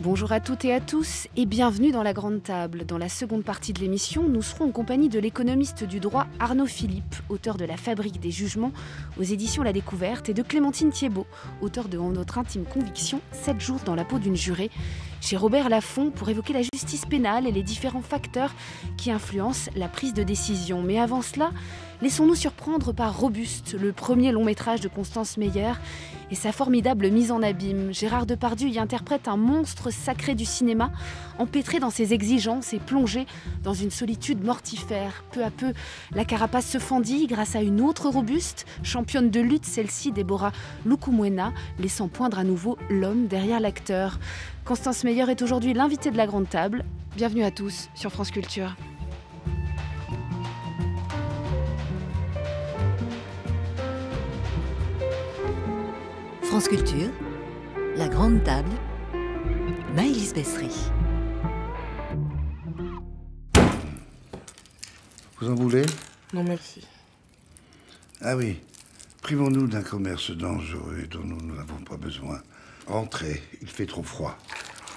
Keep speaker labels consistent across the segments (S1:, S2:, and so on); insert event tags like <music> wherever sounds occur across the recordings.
S1: Bonjour à toutes et à tous et bienvenue dans la Grande Table. Dans la seconde partie de l'émission, nous serons en compagnie de l'économiste du droit Arnaud Philippe, auteur de La Fabrique des jugements aux éditions La Découverte, et de Clémentine Thiebaud, auteur de Notre intime conviction, 7 jours dans la peau d'une jurée, chez Robert Laffont pour évoquer la justice pénale et les différents facteurs qui influencent la prise de décision. Mais avant cela, Laissons-nous surprendre par Robuste, le premier long métrage de Constance Meyer, et sa formidable mise en abîme. Gérard Depardieu y interprète un monstre sacré du cinéma, empêtré dans ses exigences et plongé dans une solitude mortifère. Peu à peu, la carapace se fendit grâce à une autre Robuste, championne de lutte, celle-ci Déborah Lukumwena, laissant poindre à nouveau l'homme derrière l'acteur. Constance Meyer est aujourd'hui l'invitée de la grande table. Bienvenue à tous sur France Culture. La Grande Table,
S2: Maïlis Bessery. Vous en voulez Non, merci.
S3: Ah oui, privons-nous d'un commerce dangereux dont nous n'avons pas besoin. Rentrez, il fait trop froid.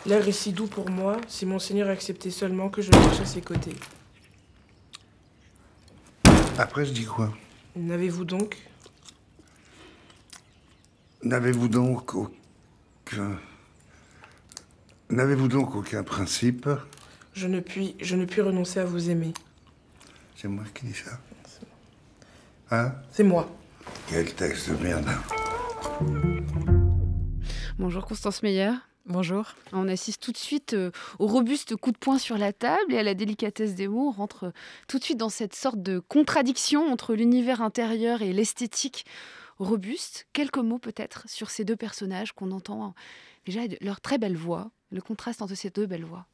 S2: L'air est si doux pour moi si Monseigneur acceptait seulement que je marche à ses côtés.
S3: Après, je dis quoi N'avez-vous donc N'avez-vous donc aucun... N'avez-vous donc aucun principe
S2: Je ne puis, je ne puis renoncer à vous aimer.
S3: C'est moi qui dis ça. Hein C'est moi. Quel texte de merde.
S1: Bonjour Constance Meyer. Bonjour. On assiste tout de suite euh, au robuste coup de poing sur la table et à la délicatesse des mots. On rentre tout de suite dans cette sorte de contradiction entre l'univers intérieur et l'esthétique robuste. Quelques mots peut-être sur ces deux personnages qu'on entend déjà leur très belle voix,
S2: le contraste entre ces deux belles voix.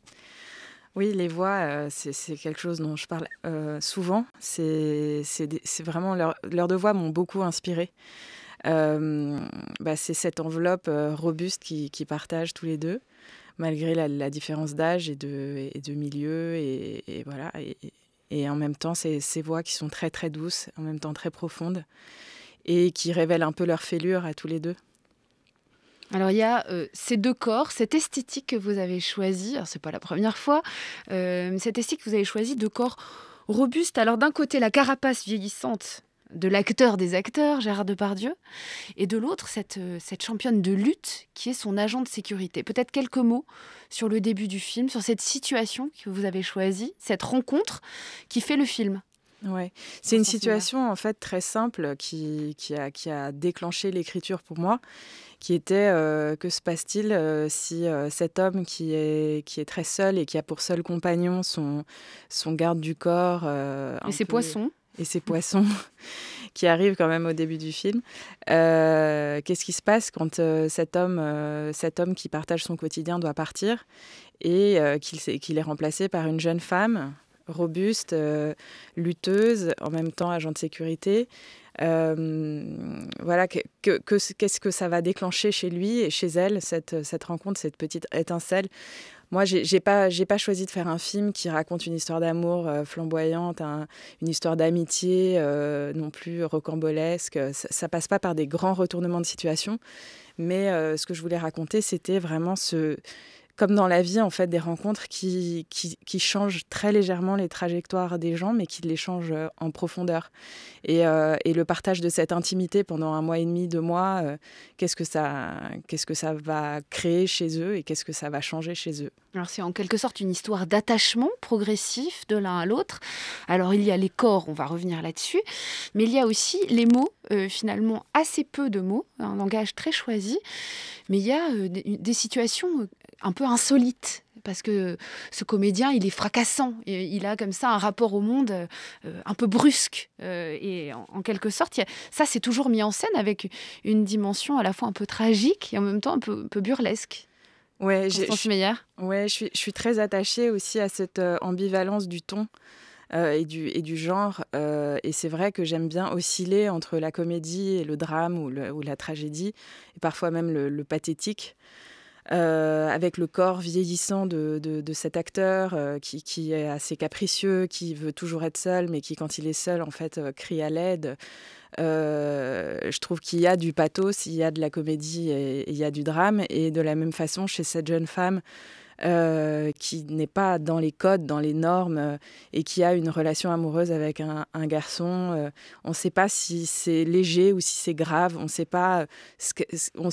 S2: Oui, les voix, euh, c'est quelque chose dont je parle euh, souvent. C'est vraiment leurs deux voix m'ont beaucoup inspiré euh, bah, c'est cette enveloppe robuste qui, partage tous les deux malgré la, différence d'âge et de, milieu. Et, voilà. Et, en même temps, ces, ces voix qui sont très, très douces, en même temps très profondes et qui révèlent un peu leur fêlure à tous les deux. Alors il y a euh, ces deux corps, cette esthétique
S1: que vous avez choisie, alors hein, n'est pas la première fois, euh, cette esthétique que vous avez choisie deux corps robustes, Alors d'un côté la carapace vieillissante de l'acteur des acteurs, Gérard Depardieu, et de l'autre cette, euh, cette championne de lutte qui est son agent de sécurité. Peut-être quelques mots sur le début du film, sur cette situation que vous avez choisie, cette rencontre qui fait le film. Ouais.
S2: C'est une situation en fait très simple qui, a, déclenché l'écriture pour moi, qui était euh, que se passe-t-il euh, si euh, cet homme qui est, très seul et qui a pour seul compagnon son, garde du corps... et ses poissons et ses poissons <laughs> qui arrivent quand même au début du film. Qu'est-ce qui se passe quand cet, homme, cet homme qui partage son quotidien doit partir et qu'il est remplacé par une jeune femme robuste, euh, lutteuse, en même temps agent de sécurité. Euh, voilà, qu'est-ce que, ça va déclencher chez lui et chez elle, cette, rencontre, cette petite étincelle moi, j'ai pas, pas choisi de faire un film qui raconte une histoire d'amour euh, flamboyante, une histoire d'amitié non plus rocambolesque. Ça, passe pas par des grands retournements de situation, mais ce que je voulais raconter, c'était vraiment ce, comme dans la vie, en fait, des rencontres qui, qui, qui, changent très légèrement les trajectoires des gens, mais qui les changent euh, en profondeur. Et, euh, et le partage de cette intimité pendant un mois et demi, deux mois, euh, qu'est-ce que ça, qu'est-ce que ça va créer chez eux et qu'est-ce que ça va changer chez eux Alors c'est en quelque sorte une histoire d'attachement progressif de l'un à l'autre.
S1: Alors il y a les corps, on va revenir là-dessus, mais il y a aussi les mots, finalement assez peu de mots, un langage très choisi mais il y a euh, des situations euh, un peu insolites parce que ce comédien, il est fracassant. il a comme ça un rapport au monde euh, un peu brusque. et en, quelque sorte, ça, c'est toujours mis en scène avec
S2: une dimension à la fois un peu tragique et en même temps un peu, peu burlesque. Ouais, je, suis je suis, je suis très attachée aussi à cette ambivalence du ton. Euh, et, du, genre. Euh, et c'est vrai que j'aime bien osciller entre la comédie et le drame ou, la tragédie, et parfois même le, pathétique. Euh, avec le corps vieillissant de, cet acteur qui, est assez capricieux, qui veut toujours être seul, mais qui, quand il est seul, en fait, crie à l'aide. je trouve qu'il y a du pathos, il y a de la comédie et il y a du drame. Et de la même façon, chez cette jeune femme, euh, qui n'est pas dans les codes, dans les normes, euh, et qui a une relation amoureuse avec un, garçon. Euh, on ne sait pas si c'est léger ou si c'est grave. On sait pas. on,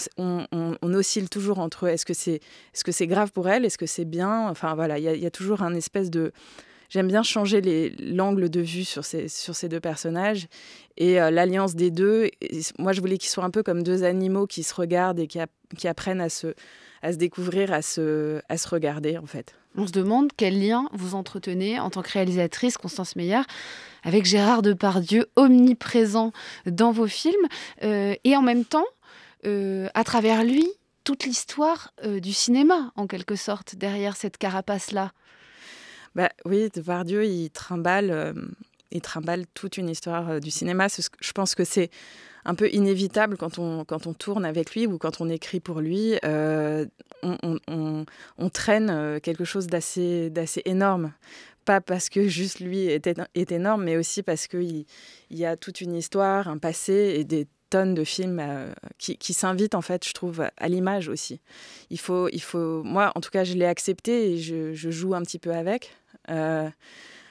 S2: oscille toujours entre est-ce que c'est c'est grave pour elle, est-ce que c'est bien. Enfin voilà, il y, a toujours un espèce de j'aime bien changer l'angle de vue sur ces, sur ces deux personnages. Et l'alliance des deux, moi je voulais qu'ils soient un peu comme deux animaux qui se regardent et qui apprennent à se, à se découvrir, à se, à se regarder en fait.
S1: On se demande quel lien vous entretenez en tant que réalisatrice, Constance Meillard, avec Gérard Depardieu, omniprésent dans vos films, euh, et en même temps, euh, à travers lui, toute l'histoire euh, du cinéma, en quelque sorte, derrière cette carapace-là.
S2: Bah, oui, Depardieu, il trimballe, il trimballe toute une histoire du cinéma. Je pense que c'est un peu inévitable quand on, quand on tourne avec lui ou quand on écrit pour lui. Euh, on, traîne euh, quelque chose d'assez énorme. Pas parce que juste lui est, est énorme, mais aussi parce qu'il il y a toute une histoire, un passé et des tonnes de films euh, qui, qui s'invitent en fait, je trouve, à l'image aussi. Il faut, il faut, moi en tout cas, je l'ai accepté et je, je, joue un petit peu avec.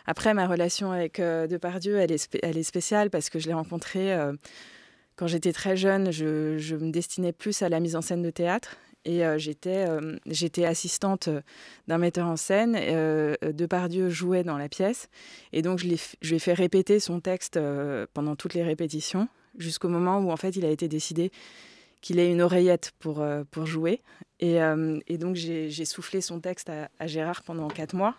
S2: après, ma relation avec Depardieu, elle est, elle est spéciale parce que je l'ai rencontré quand j'étais très jeune, je, me destinais plus à la mise en scène de théâtre. Et euh, euh, j'étais, assistante euh, d'un metteur en scène. De Depardieu jouait dans la pièce. Et donc, je, lui ai fait répéter son texte pendant toutes les répétitions, jusqu'au moment où, en fait, il a été décidé qu'il ait une oreillette pour, jouer. Et, donc j'ai soufflé son texte à Gérard pendant quatre mois.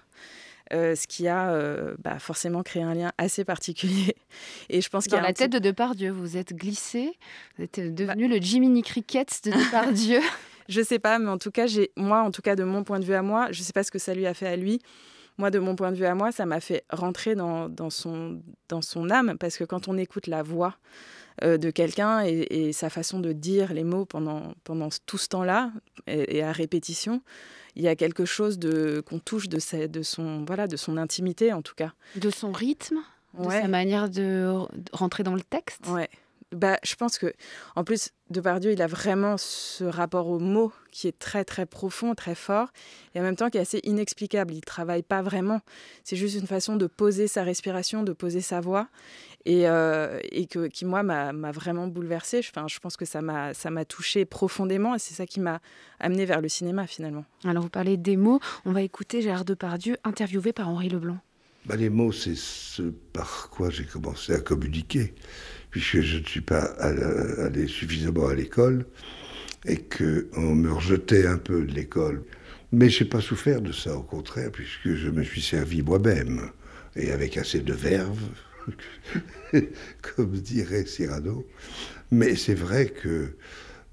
S2: Euh, ce qui a euh, bah, forcément créé un lien assez particulier. <laughs> Et je pense qu'il y a la tête de Depardieu, vous êtes glissé, vous êtes devenu bah le Jiminy Cricket de Depardieu. <laughs> je sais pas, mais en tout cas, j'ai moi, en tout cas de mon point de vue à moi, je sais pas ce que ça lui a fait à lui. Moi, de mon point de vue à moi, ça m'a fait rentrer dans, son, dans son âme, parce que quand on écoute la voix euh, de quelqu'un et, sa façon de dire les mots pendant, pendant tout ce temps-là, et à répétition, il y a quelque chose de qu'on touche de, de son voilà de son intimité en tout cas. De son rythme, de sa manière de rentrer dans le texte bah, je pense que, en plus, Depardieu, il a vraiment ce rapport aux mots qui est très, très profond, très fort, et en même temps qui est assez inexplicable. Il travaille pas vraiment. C'est juste une façon de poser sa respiration, de poser sa voix, et, euh, et que, qui, moi, m'a vraiment bouleversée. Enfin, je pense que ça m'a touchée profondément, et c'est ça qui m'a amené vers le cinéma, finalement. Alors, vous parlez des mots. On va écouter Gérard Depardieu, interviewé par Henri Leblanc.
S3: Bah, les mots, c'est ce par quoi j'ai commencé à communiquer puisque je ne suis pas allé suffisamment à l'école et qu'on me rejetait un peu de l'école. Mais je n'ai pas souffert de ça, au contraire, puisque je me suis servi moi-même, et avec assez de verve, <laughs> comme dirait Cyrano. Mais c'est vrai que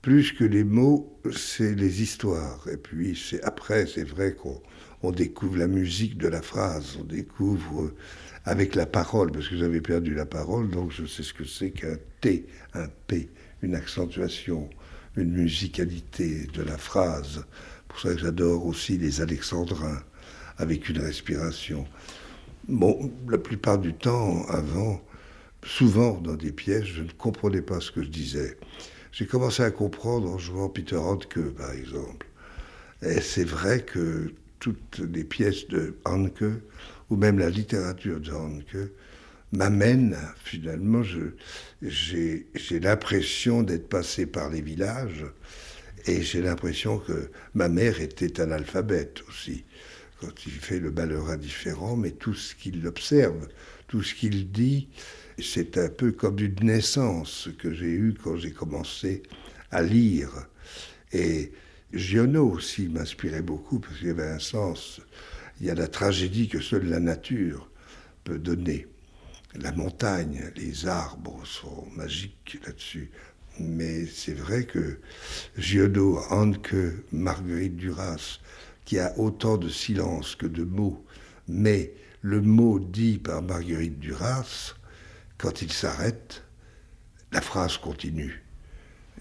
S3: plus que les mots, c'est les histoires. Et puis c'est après, c'est vrai qu'on découvre la musique de la phrase, on découvre avec la parole, parce que j'avais perdu la parole, donc je sais ce que c'est qu'un T, un P, une accentuation, une musicalité de la phrase. Pour ça que j'adore aussi les alexandrins, avec une respiration. Bon, la plupart du temps, avant, souvent dans des pièces, je ne comprenais pas ce que je disais. J'ai commencé à comprendre en jouant Peter Hanke, par exemple. Et eh, c'est vrai que toutes les pièces de Hanke ou même la littérature de Hanke, m'amène, finalement, j'ai l'impression d'être passé par les villages, et j'ai l'impression que ma mère était analphabète aussi, quand il fait le malheur indifférent, mais tout ce qu'il observe, tout ce qu'il dit, c'est un peu comme une naissance que j'ai eue quand j'ai commencé à lire. Et Giono aussi m'inspirait beaucoup, parce qu'il avait un sens il y a la tragédie que seule la nature peut donner. La montagne, les arbres sont magiques là-dessus. Mais c'est vrai que Giodo, Anke, Marguerite Duras, qui a autant de silence que de mots, mais le mot dit par Marguerite Duras, quand il s'arrête, la phrase continue.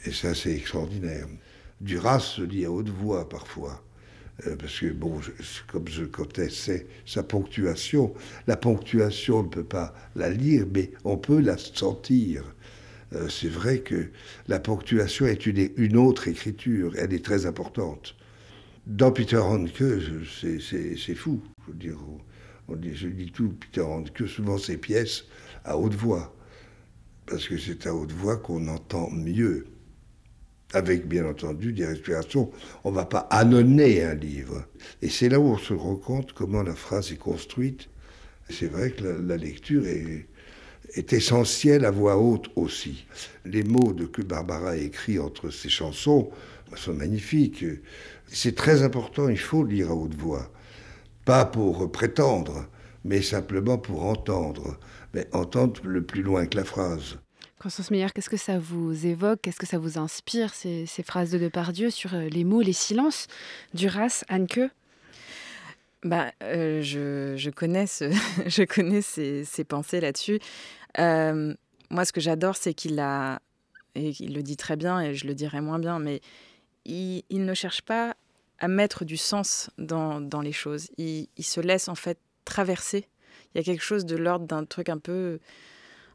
S3: Et ça, c'est extraordinaire. Duras se dit à haute voix parfois. Euh, parce que, bon, comme je c'est sa ponctuation, la ponctuation, on ne peut pas la lire, mais on peut la sentir. Euh, c'est vrai que la ponctuation est une, autre écriture, elle est très importante. Dans Peter Hanke, c'est fou. Je veux dire, je dis tout, Peter que souvent ses pièces à haute voix, parce que c'est à haute voix qu'on entend mieux avec bien entendu des respirations. On ne va pas annonner un livre. Et c'est là où on se rend compte comment la phrase est construite. C'est vrai que la, lecture est, essentielle à voix haute aussi. Les mots de que Barbara a écrit entre ses chansons sont magnifiques. C'est très important, il faut lire à haute voix. Pas pour prétendre, mais simplement pour entendre. Mais entendre le plus loin que la phrase.
S1: Constance qu'est-ce que ça vous évoque Qu'est-ce que ça vous inspire, ces, phrases de Depardieu sur euh, les mots, les silences Duras, race
S2: bah, euh, je, connais, <laughs> je connais ses, pensées là-dessus. Euh, moi, ce que j'adore, c'est qu'il a, et il le dit très bien, et je le dirais moins bien, mais il, ne cherche pas à mettre du sens dans, les choses. il, se laisse en fait traverser. Il y a quelque chose de l'ordre d'un truc un peu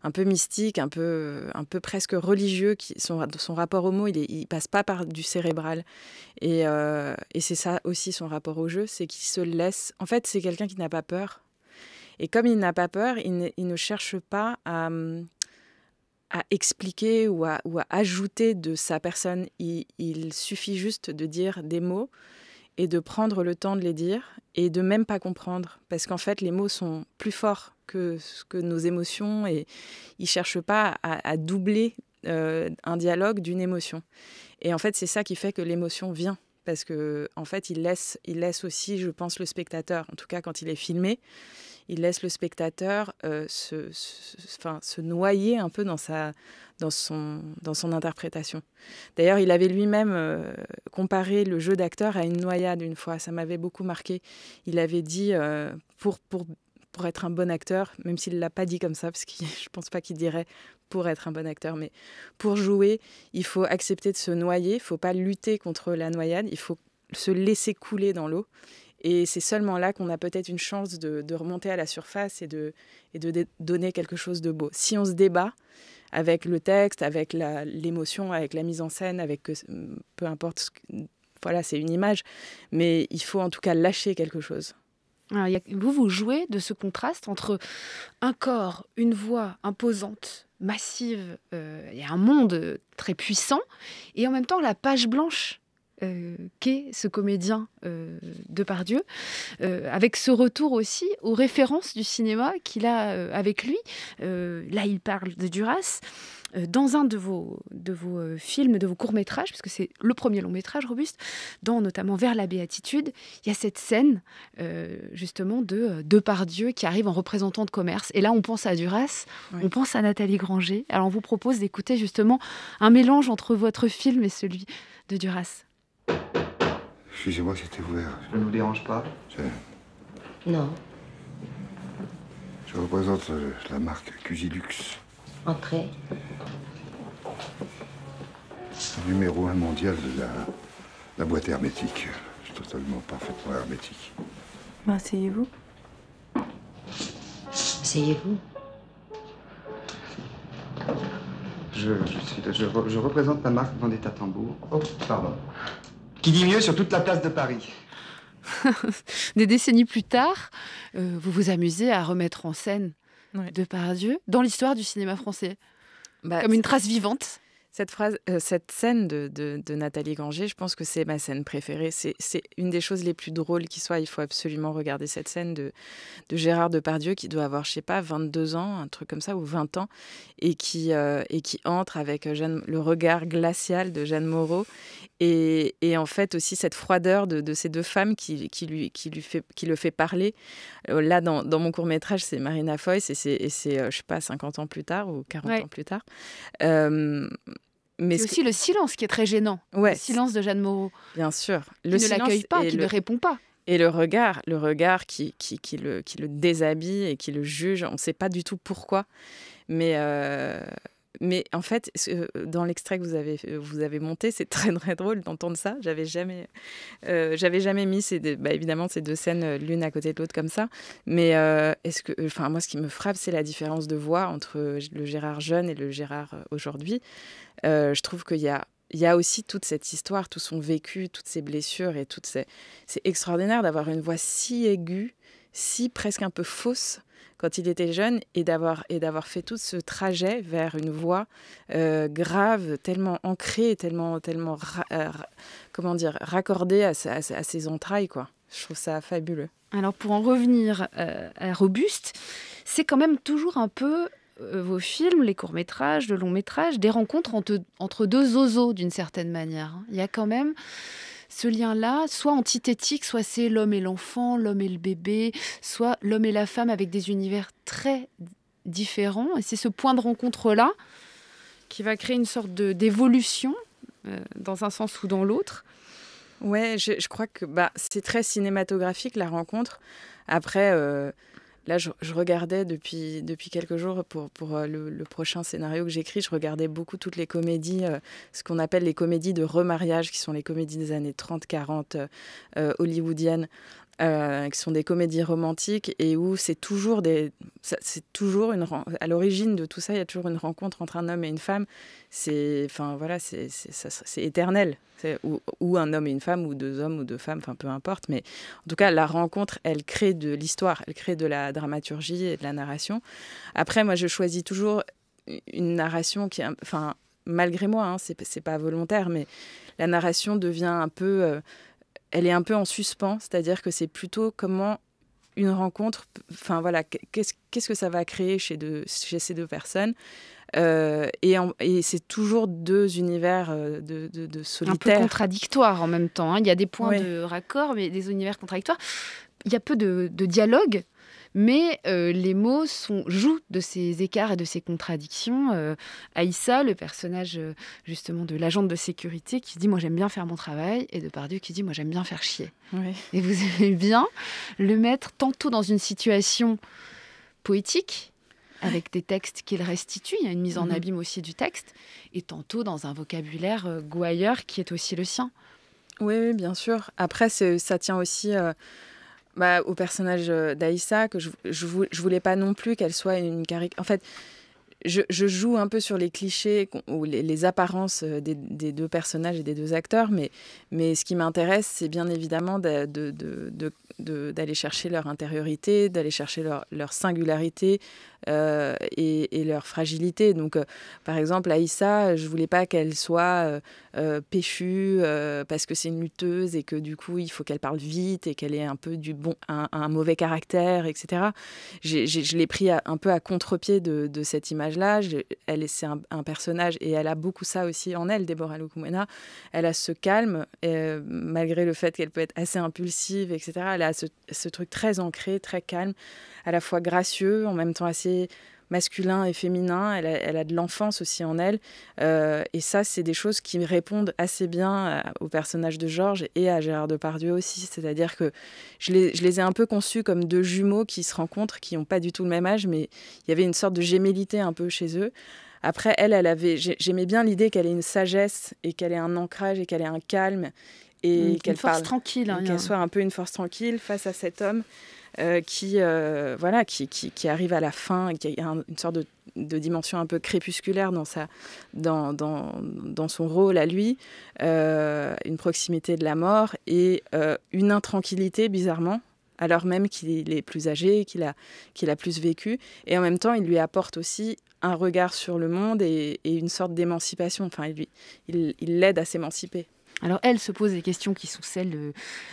S2: un peu mystique, un peu, un peu presque religieux. Qui, son, son rapport au mot, il, ne passe pas par du cérébral. Euh, et, c'est ça aussi son rapport au jeu, c'est qu'il se laisse. En fait, c'est quelqu'un qui n'a pas peur. Et comme il n'a pas peur, il ne, cherche pas à, expliquer ou à, ajouter de sa personne. il suffit juste de dire des mots et de prendre le temps de les dire et de même pas comprendre parce qu'en fait les mots sont plus forts que, que nos émotions et ils cherchent pas à, doubler euh, un dialogue d'une émotion. Et en fait c'est ça qui fait que l'émotion vient parce que en fait il laisse, il laisse aussi je pense le spectateur en tout cas quand il est filmé il laisse le spectateur euh, se, noyer un peu dans, son, interprétation. D'ailleurs, il avait lui-même euh, comparé le jeu d'acteur à une noyade une fois, ça m'avait beaucoup marqué. Il avait dit, euh, pour, pour être un bon acteur, même s'il ne l'a pas dit comme ça, parce que <laughs> je ne pense pas qu'il dirait pour être un bon acteur, mais pour jouer, il faut accepter de se noyer, il ne faut pas lutter contre la noyade, il faut se laisser couler dans l'eau et c'est seulement là qu'on a peut-être une chance de, remonter à la surface et de, donner quelque chose de beau. Si on se débat avec le texte, avec l'émotion, avec la mise en scène, avec peu importe, voilà, c'est une image, mais il faut en tout cas lâcher quelque chose. vous, vous jouez de ce contraste entre un
S1: corps, une voix imposante, massive, euh, et un monde très puissant, et en même temps la page blanche euh, qu'est ce comédien Depardieu de Pardieu, euh, avec ce retour aussi aux références du cinéma qu'il a euh, avec lui. là, il parle de Duras. Dans un de vos, de vos films, de vos courts-métrages, puisque c'est le premier long-métrage robuste, dans notamment Vers la béatitude, il y a cette scène justement de Depardieu qui arrive en représentant de commerce. Et là, on pense à Duras, on pense à Nathalie Granger. Alors, on vous propose d'écouter justement un mélange entre votre film et celui de Duras.
S3: Excusez-moi, c'était ouvert. Je ne vous dérange pas Non. Je représente euh, la marque Cusilux. Entrez. Numéro un mondial de la, boîte hermétique. Totalement, parfaitement hermétique.
S2: Ben, asseyez-vous.
S3: Asseyez-vous. Je, je représente la marque Vendetta Tambour. Oh, pardon. Qui dit mieux sur toute la place de Paris.
S1: <laughs> Des décennies plus tard, euh, vous vous amusez à remettre en scène de
S2: Depardieu dans l'histoire du cinéma français, bah, comme une trace vivante. Cette, phrase, euh, cette scène de, de, Nathalie Granger, je pense que c'est ma scène préférée. C'est une des choses les plus drôles qui soit. Il faut absolument regarder cette scène de, de Gérard Depardieu qui doit avoir, je sais pas, 22 ans, un truc comme ça, ou 20 ans, et qui, euh, et qui entre avec euh, le regard glacial de Jeanne Moreau. Et, et en fait aussi cette froideur de, de ces deux femmes qui, qui, lui, qui, lui fait, qui le fait parler. Là, dans, dans mon court-métrage, c'est Marina Foy, et c'est, je sais pas, 50 ans plus tard ou 40 ans plus tard. Mais c'est aussi le silence qui est très gênant. le silence de Jeanne Moreau. Bien sûr. Le qui ne l'accueille pas, qui ne répond pas. Et le regard, le regard qui, qui, qui, le, qui le déshabille et qui le juge, on ne sait pas du tout pourquoi. Mais, euh, mais en fait, euh, dans l'extrait que vous avez, vous avez monté, c'est très très drôle d'entendre ça. J'avais jamais, euh, jamais mis ces deux, bah, évidemment ces deux scènes euh, l'une à côté de l'autre comme ça. Mais est-ce que, enfin moi, ce qui me frappe, c'est la différence de voix entre le Gérard jeune et le Gérard aujourd'hui. je trouve qu'il y a y a aussi toute cette histoire, tout son vécu, toutes ses blessures et toutes C'est extraordinaire d'avoir une voix si aiguë, si presque un peu fausse, quand il était jeune et d'avoir et d'avoir fait tout ce trajet vers une voie euh, grave, tellement ancrée, tellement tellement euh, comment dire raccordée à, ses entrailles quoi. Je trouve ça fabuleux. Alors pour en revenir euh, à Robuste, c'est quand même toujours
S1: un peu vos films, les courts-métrages, le long-métrage, des rencontres entre, entre deux ozos d'une certaine manière. Hein. Il y a quand même ce lien-là, soit antithétique, soit c'est l'homme et l'enfant, l'homme et le bébé, soit l'homme et la femme avec des univers très différents. Et c'est ce point de rencontre-là qui va créer une sorte d'évolution
S2: euh, dans un sens ou dans l'autre. Ouais, je, crois que bah, c'est très cinématographique la rencontre. Après, euh, Là, je, regardais depuis, depuis quelques jours, pour, euh, le, prochain scénario que j'écris, je regardais beaucoup toutes les comédies, euh, ce qu'on appelle les comédies de remariage, qui sont les comédies des années 30, 40 euh, hollywoodiennes, euh, qui sont des comédies romantiques et où c'est toujours des, c'est toujours une, à l'origine de tout ça, il y a toujours une rencontre entre un homme et une femme. C'est, enfin voilà, c'est éternel. Ou, ou, un homme et une femme, ou deux hommes ou deux femmes, enfin peu importe. Mais en tout cas, la rencontre, elle crée de l'histoire, elle crée de la dramaturgie et de la narration. Après, moi, je choisis toujours une narration qui, enfin malgré moi, hein, c'est pas volontaire, mais la narration devient un peu euh, elle est un peu en suspens, c'est-à-dire que c'est plutôt comment une rencontre, enfin voilà, qu'est-ce que ça va créer chez, ces deux personnes euh, et, c'est toujours deux univers euh, de, de, solitaire. Un peu contradictoires en même temps. Hein. Il y a des points de raccord, mais des univers contradictoires.
S1: Il y a peu de, de dialogue mais euh, les mots sont, jouent de ces écarts et de ces contradictions. Euh, Aïssa, le personnage euh, justement de l'agente de sécurité, qui dit Moi j'aime bien faire mon travail, et de Depardieu qui dit Moi j'aime bien faire chier. Et vous <laughs> aimez bien le mettre tantôt dans une situation poétique, avec des textes qu'il restitue. Il y a une mise en mhm. abîme aussi du texte, et tantôt dans un vocabulaire
S2: gouailleur qui est aussi le sien. Oui, bien sûr. Après, ça tient aussi bah, au personnage euh, d'Aïssa, que je, je, voulais pas non plus qu'elle soit une caricature. En fait, je, je, joue un peu sur les clichés ou les, apparences euh, des, des, deux personnages et des deux acteurs, mais, mais ce qui m'intéresse, c'est bien évidemment d'aller de, chercher leur intériorité, d'aller chercher leur, leur singularité, euh, et, leur fragilité. Donc, euh, par exemple, Aïssa, je voulais pas qu'elle soit euh, péchue parce que c'est une lutteuse et que du coup, il faut qu'elle parle vite et qu'elle ait un peu du bon, un, mauvais caractère, etc. je l'ai pris un peu à contre-pied de, cette image-là. Elle c'est un, personnage et elle a beaucoup ça aussi en elle, Déborah Lukumena. Elle a ce calme malgré le fait qu'elle peut être assez impulsive, etc. Elle a ce truc très ancré, très calme, à la fois gracieux, en même temps assez masculin et féminin, elle a, de l'enfance aussi en elle. Euh, et ça, c'est des choses qui répondent assez bien euh, au personnage de Georges et à Gérard Depardieu aussi. C'est-à-dire que je les, ai un peu conçus comme deux jumeaux qui se rencontrent, qui n'ont pas du tout le même âge, mais il y avait une sorte de gémellité un peu chez eux. Après, elle, elle avait, j'aimais bien l'idée qu'elle ait une sagesse et qu'elle ait un ancrage et qu'elle ait un calme et qu'elle tranquille, hein, qu'elle soit un peu une force tranquille face à cet homme. Euh, qui, euh, voilà, qui, arrive à la fin qui a une sorte de, dimension un peu crépusculaire dans, sa, dans, son rôle à lui, euh, une proximité de la mort et une intranquillité, bizarrement, alors même qu'il est plus âgé, qu'il a, qu'il a plus vécu. Et en même temps, il lui apporte aussi un regard sur le monde et, une sorte d'émancipation. Enfin, il l'aide à s'émanciper.
S1: Alors elle se pose des questions qui sont celles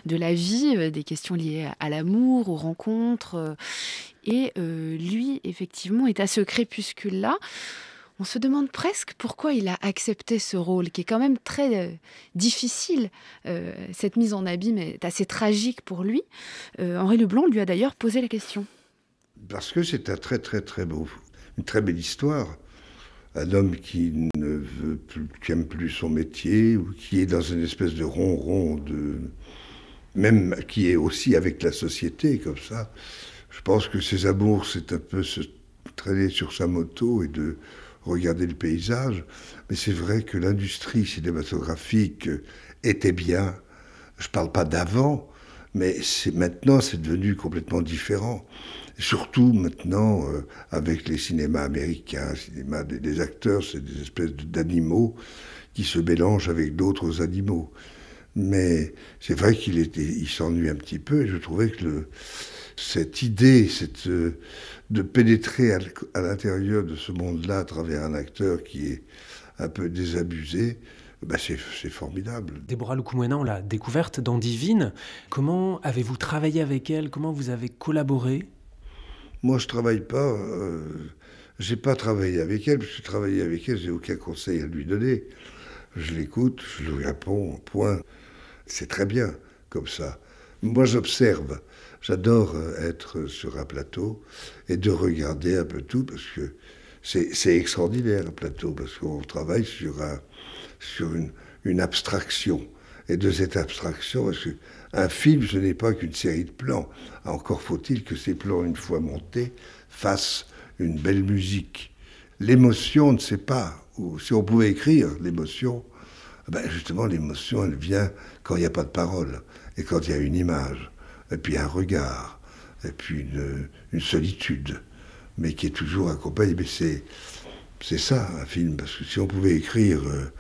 S1: de, la vie, euh, des questions liées à, l'amour, aux rencontres. Euh, et euh, lui, effectivement, est à ce crépuscule-là. On se demande presque pourquoi il a accepté ce rôle, qui est quand même très difficile. cette mise en abîme est assez tragique pour lui. Henri Leblanc lui a d'ailleurs posé la question.
S3: Parce que c'est un très très très beau, une très belle histoire un homme qui ne veut plus, aime plus son métier ou qui est dans une espèce de ronron de même qui est aussi avec la société comme ça. Je pense que ses amours, c'est un peu se traîner sur sa moto et de regarder le paysage. Mais c'est vrai que l'industrie cinématographique était bien. Je ne parle pas d'avant, mais maintenant, c'est devenu complètement différent. Surtout maintenant, euh, avec les cinémas américains, cinéma des, acteurs, c'est des espèces d'animaux qui se mélangent avec d'autres animaux. Mais c'est vrai qu'il il s'ennuie un petit peu, et je trouvais que cette idée, cette, euh, de pénétrer à, l'intérieur de ce monde-là à travers un acteur qui est un peu désabusé, bah, c'est formidable. Déborah Lukumwena, on l'a découverte dans Divine. Comment avez-vous travaillé avec elle Comment vous avez collaboré Moi, je travaille pas. Euh, j'ai pas travaillé avec elle, Je travailler avec elle, j'ai aucun conseil à lui donner. Je l'écoute, je lui réponds, point. C'est très bien comme ça. Moi, j'observe. J'adore euh, être sur un plateau et de regarder un peu tout parce que c'est extraordinaire un plateau parce qu'on travaille sur un, sur une, abstraction. Et de cette abstraction, parce qu'un film, ce n'est pas qu'une série de plans. Encore faut-il que ces plans, une fois montés, fassent une belle musique. L'émotion, on ne sait pas. Ou, si on pouvait écrire l'émotion, eh ben justement, l'émotion, elle vient quand il n'y a pas de parole, et quand il y a une image, et puis un regard, et puis une, solitude, mais qui est toujours accompagnée. C'est ça, un film, parce que si on pouvait écrire, euh,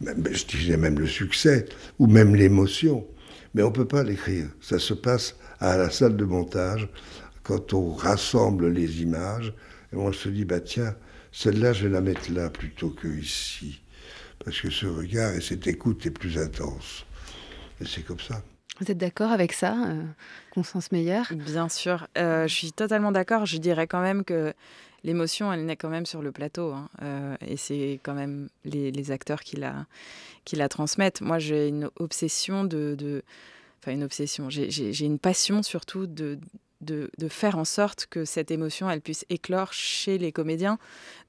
S3: ben, je disais même le succès, ou même l'émotion, mais on ne peut pas l'écrire. Ça se passe à la salle de montage, quand on rassemble les images, et on se dit, bah tiens, celle-là, je vais la mettre là plutôt que ici, parce que ce regard et cette écoute est plus intense. Et c'est comme ça.
S2: Vous êtes d'accord avec ça, Constance euh, meilleur Bien sûr, euh, je suis totalement d'accord. Je dirais quand même que l'émotion, elle naît quand même sur le plateau. Hein. Euh, et c'est quand même les, acteurs qui la, qui la transmettent. Moi, j'ai une obsession de, Enfin, une obsession. J'ai une passion surtout de, de, de, faire en sorte que cette émotion, elle puisse éclore chez les comédiens.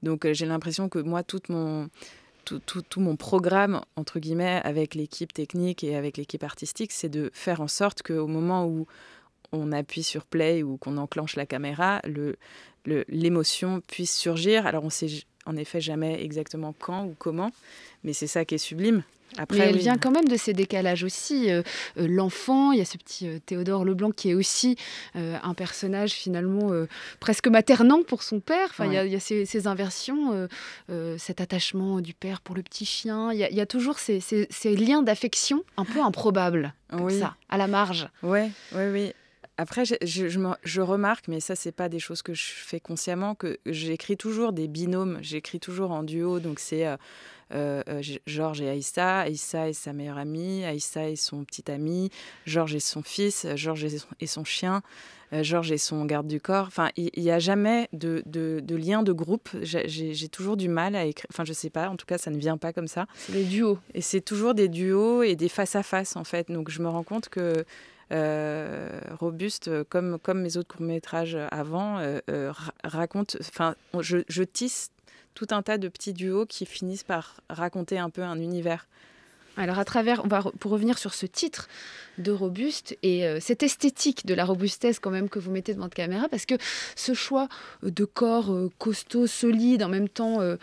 S2: Donc, j'ai l'impression que moi, toute mon tout, mon programme, entre guillemets, avec l'équipe technique et avec l'équipe artistique, c'est de faire en sorte qu'au moment où on appuie sur play ou qu'on enclenche la caméra, l'émotion le, puisse surgir. Alors on sait en effet jamais exactement quand ou comment, mais c'est ça qui est sublime, mais elle vient quand même de ces
S1: décalages aussi. Euh, euh,
S2: l'enfant, il y a ce petit euh, Théodore
S1: Leblanc qui est aussi un personnage finalement presque maternant pour son père. Enfin, il, y a, ces, inversions, cet attachement du père pour le petit chien. Il y a, toujours ces, liens d'affection un peu improbables,
S2: comme ça, à la marge. Oui, oui, oui. Après, je, remarque, mais ça, c'est pas des choses que je fais consciemment, que j'écris toujours des binômes, j'écris toujours en duo. Donc, c'est euh, euh, Georges et Aïssa, Aïssa et sa meilleure amie, Aïssa et son petit ami, Georges et son fils, Georges et, son, chien, euh, Georges et son garde du corps. Enfin, il n'y a jamais de, de, de, lien de groupe. J'ai toujours du mal à écrire. Enfin, je sais pas. En tout cas, ça ne vient pas comme ça. C'est des duos. Et c'est toujours des duos et des face à face en fait. Donc, je me rends compte que robuste, comme, mes autres courts-métrages avant, raconte, enfin, je, tisse tout un tas de petits duos qui finissent par raconter un peu un univers. Alors à travers, on va pour revenir sur ce titre de robuste et euh, cette esthétique
S1: de la robustesse quand même que vous mettez devant la caméra, parce que ce choix de corps euh, costaud, solide, en même temps euh,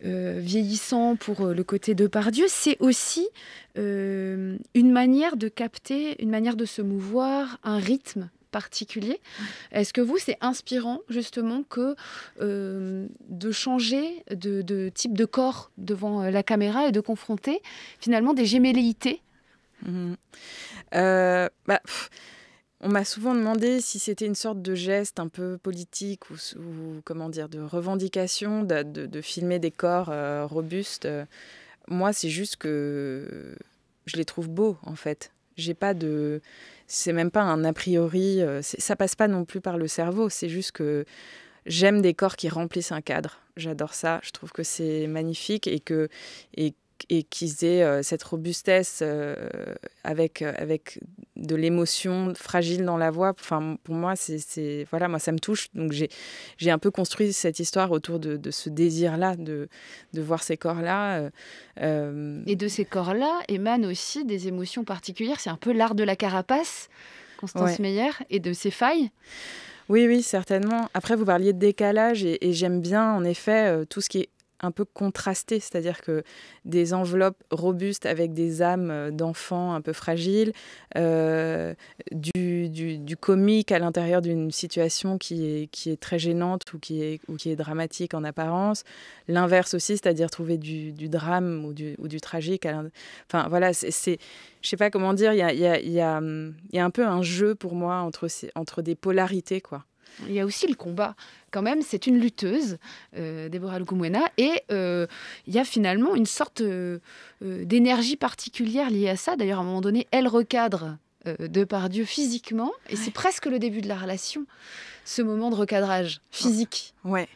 S1: vieillissant pour le côté de Pardieu, c'est aussi une manière de capter, une manière de se mouvoir, un rythme particulier. Est-ce que vous, c'est inspirant justement que euh, de changer de, type de corps devant euh, la caméra et de confronter finalement des gémelléités
S2: mmh. euh, bah, on m'a souvent demandé si c'était une sorte de geste un peu politique ou, comment dire de revendication de, filmer des corps robustes. Moi, c'est juste que je les trouve beaux en fait. J'ai pas de c'est même pas un a priori, euh, ça passe pas non plus par le cerveau, c'est juste que j'aime des corps qui remplissent un cadre. J'adore ça, je trouve que c'est magnifique et que, et et qu'ils aient euh, cette robustesse euh, avec, euh, avec de l'émotion fragile dans la voix. Enfin, pour moi, c'est voilà, moi ça me touche. Donc j'ai un peu construit cette histoire autour de, de ce désir-là, de, de voir ces corps-là. Et de ces
S1: corps-là émanent aussi des émotions particulières. C'est un peu l'art de la carapace, Constance Meyer,
S2: et de ses failles. Oui, oui, certainement. Après, vous parliez de décalage et, j'aime bien, en effet, tout ce qui est un peu contrasté, c'est-à-dire que des enveloppes robustes avec des âmes euh, d'enfants un peu fragiles, euh, du, du, comique à l'intérieur d'une situation qui est, qui est très gênante ou qui est, qui est dramatique en apparence, l'inverse aussi, c'est-à-dire trouver du, drame ou du, ou du tragique. À enfin voilà, c'est, je sais pas comment dire, il y a, hum, y a, un peu un jeu pour moi entre, entre des polarités, quoi. Il y a aussi le combat. Quand même, c'est une lutteuse,
S1: euh, Déborah Lukumwena, et euh, il y a finalement une sorte euh, d'énergie particulière liée à ça. D'ailleurs, à un moment donné, elle recadre de par Dieu physiquement, et c'est presque le début de la relation, ce moment de recadrage physique. Ouais.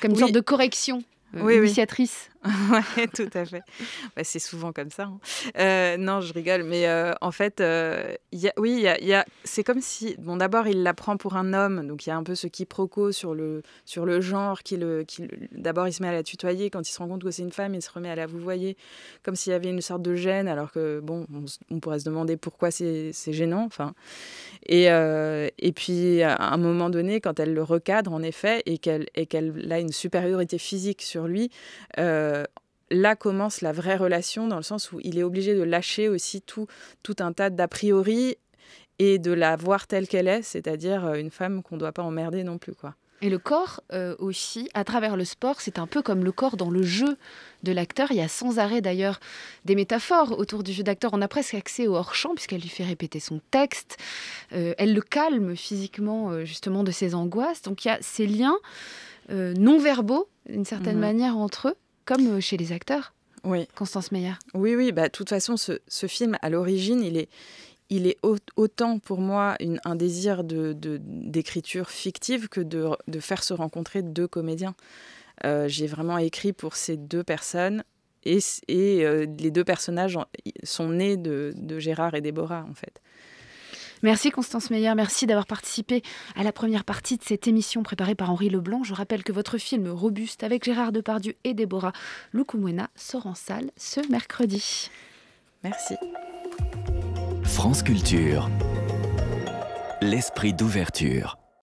S1: Comme une sorte de correction. Euh, oui, initiatrice.
S2: <laughs> Oui. tout à fait. c'est souvent comme ça. Hein. Euh, non, je rigole, mais euh, en fait, y oui, c'est comme si, bon, d'abord, il la prend pour un homme, donc il y a un peu ce quiproquo sur le, sur le genre, qui d'abord, il se met à la tutoyer, quand il se rend compte que c'est une femme, il se remet à la vous voyez, comme s'il y avait une sorte de gêne, alors que, bon, on, pourrait se demander pourquoi c'est, gênant, enfin. Et, et puis, à un moment donné, quand elle le recadre, en effet, et qu'elle, et qu'elle a une supériorité physique sur lui, euh, là commence la vraie relation dans le sens où il est obligé de lâcher aussi tout, tout un tas d'a priori et de la voir telle qu'elle est, c'est-à-dire euh, une femme qu'on ne doit pas emmerder non plus. quoi. Et le corps euh, aussi, à
S1: travers le sport, c'est un peu comme le corps dans le jeu de l'acteur. Il y a sans arrêt d'ailleurs des métaphores autour du jeu d'acteur. On a presque accès au hors-champ puisqu'elle lui fait répéter son texte. elle le calme physiquement justement de ses angoisses. Donc il y a ces liens euh, non verbaux, d'une certaine mhm. manière, entre eux, comme euh, chez les acteurs. Oui. Constance Meyer.
S2: Oui, oui, bah, de toute façon, ce, film, à l'origine, il est, il est autant pour moi un désir d'écriture de, d'écriture fictive que de, faire se rencontrer deux comédiens. Euh, j'ai vraiment écrit pour ces deux personnes et, et les deux personnages sont nés de, de Gérard et Déborah en fait.
S1: Merci Constance Meyer, merci d'avoir participé à la première partie de cette émission préparée par Henri Leblanc. Je rappelle que votre film Robuste avec Gérard Depardieu et Déborah Lukumwena sort en salle ce mercredi. Merci. France Culture. L'esprit d'ouverture.